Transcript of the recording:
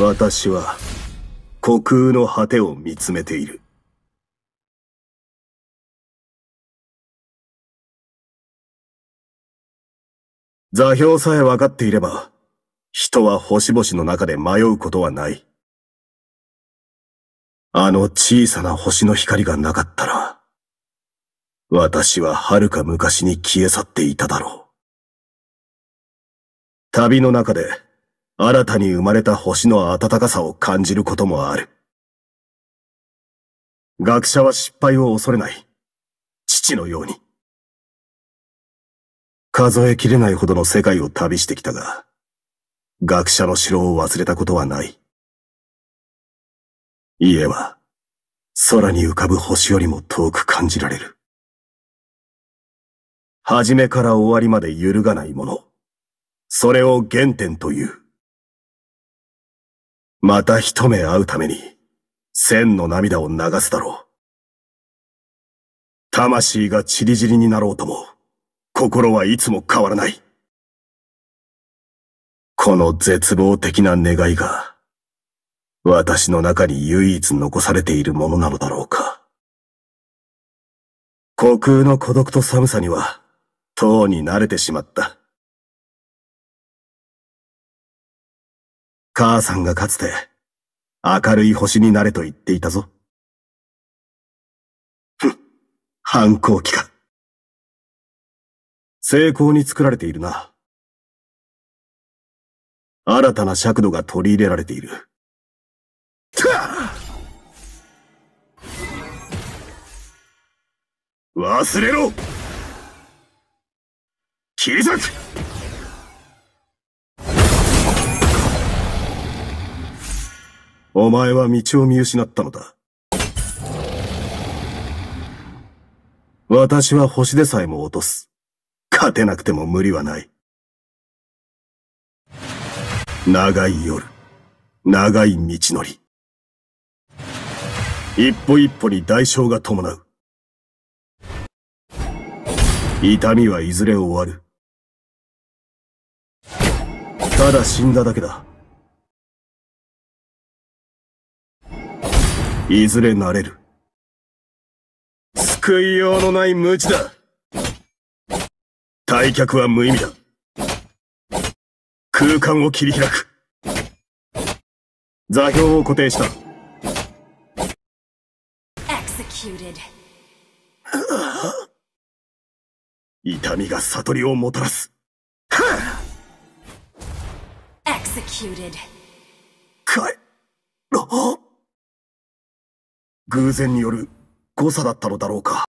私は、虚空の果てを見つめている。座標さえ分かっていれば、人は星々の中で迷うことはない。あの小さな星の光がなかったら、私は遥か昔に消え去っていただろう。旅の中で新たに生まれた星の暖かさを感じることもある。学者は失敗を恐れない。父のように。数えきれないほどの世界を旅してきたが、学者の城を忘れたことはない。家は、空に浮かぶ星よりも遠く感じられる。始めから終わりまで揺るがないもの。それを原点という。また一目会うために、千の涙を流すだろう。魂が散り散りになろうとも、心はいつも変わらない。この絶望的な願いが、私の中に唯一残されているものなのだろうか。虚空の孤独と寒さには、とうに慣れてしまった。母さんがかつて、明るい星になれと言っていたぞ。ふん、反抗期か。成功に作られているな。新たな尺度が取り入れられている。忘れろ切り裂くお前は道を見失ったのだ。私は星でさえも落とす。勝てなくても無理はない。長い夜、長い道のり。一歩一歩に代償が伴う。痛みはいずれ終わる。ただ死んだだけだ。いずれなれる。救いようのない無知だ。退却は無意味だ。空間を切り開く。座標を固定した。痛みが悟りをもたらす。Executed. かえ、あ偶然による誤差だったのだろうか。